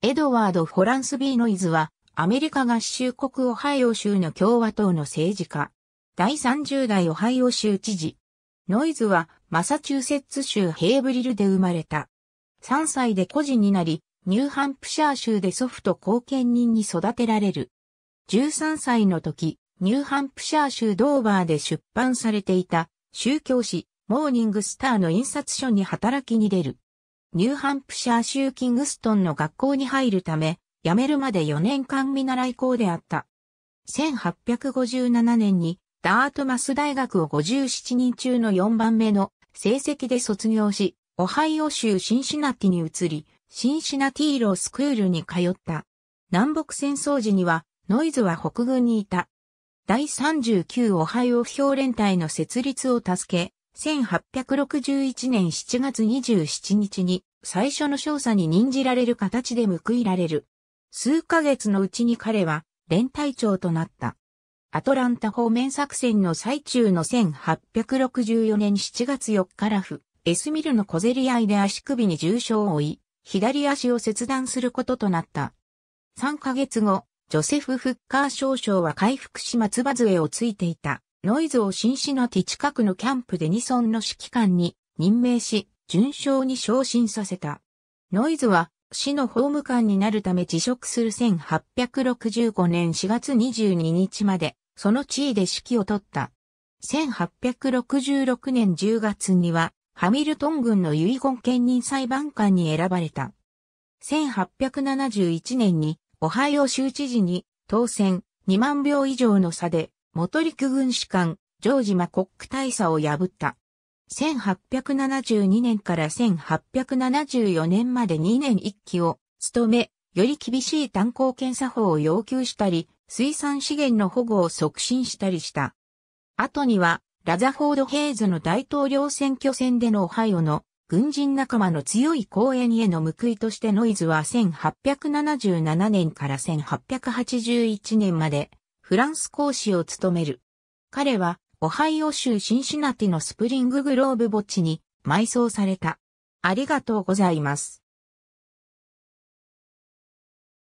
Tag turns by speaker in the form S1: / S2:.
S1: エドワード・フォランス・ビーノイズは、アメリカ合衆国オハイオ州の共和党の政治家。第30代オハイオ州知事。ノイズは、マサチューセッツ州ヘイブリルで生まれた。3歳で孤児になり、ニューハンプシャー州で祖父と後見人に育てられる。13歳の時、ニューハンプシャー州ドーバーで出版されていた、宗教誌、モーニングスターの印刷所に働きに出る。ニューハンプシャー州キングストンの学校に入るため、辞めるまで4年間見習い校であった。1857年にダートマス大学を57人中の4番目の成績で卒業し、オハイオ州シンシナティに移り、シンシナティーロースクールに通った。南北戦争時には、ノイズは北軍にいた。第39オハイオ表連隊の設立を助け、1861年7月27日に最初の少佐に任じられる形で報いられる。数ヶ月のうちに彼は連隊長となった。アトランタ方面作戦の最中の1864年7月4日ラフ、エスミルの小競り合いで足首に重傷を負い、左足を切断することとなった。3ヶ月後、ジョセフ・フッカー少将は回復し松葉杖をついていた。ノイズをシンシナティ近くのキャンプデニソンの指揮官に任命し、順将に昇進させた。ノイズは、市の法務官になるため辞職する1865年4月22日まで、その地位で指揮を取った。1866年10月には、ハミルトン軍の遺言兼任裁判官に選ばれた。1871年に、オハイオ州知事に当選2万票以上の差で元陸軍士官、ジョージマコック大佐を破った。1872年から1874年まで2年1期を務め、より厳しい炭鉱検査法を要求したり、水産資源の保護を促進したりした。後には、ラザフォード・ヘイズの大統領選挙戦でのオハイオの軍人仲間の強い講演への報いとしてノイズは1877年から1881年までフランス講師を務める。彼は、オハイオ州シンシナティのスプリンググローブ墓地に埋葬された。ありがとうございます。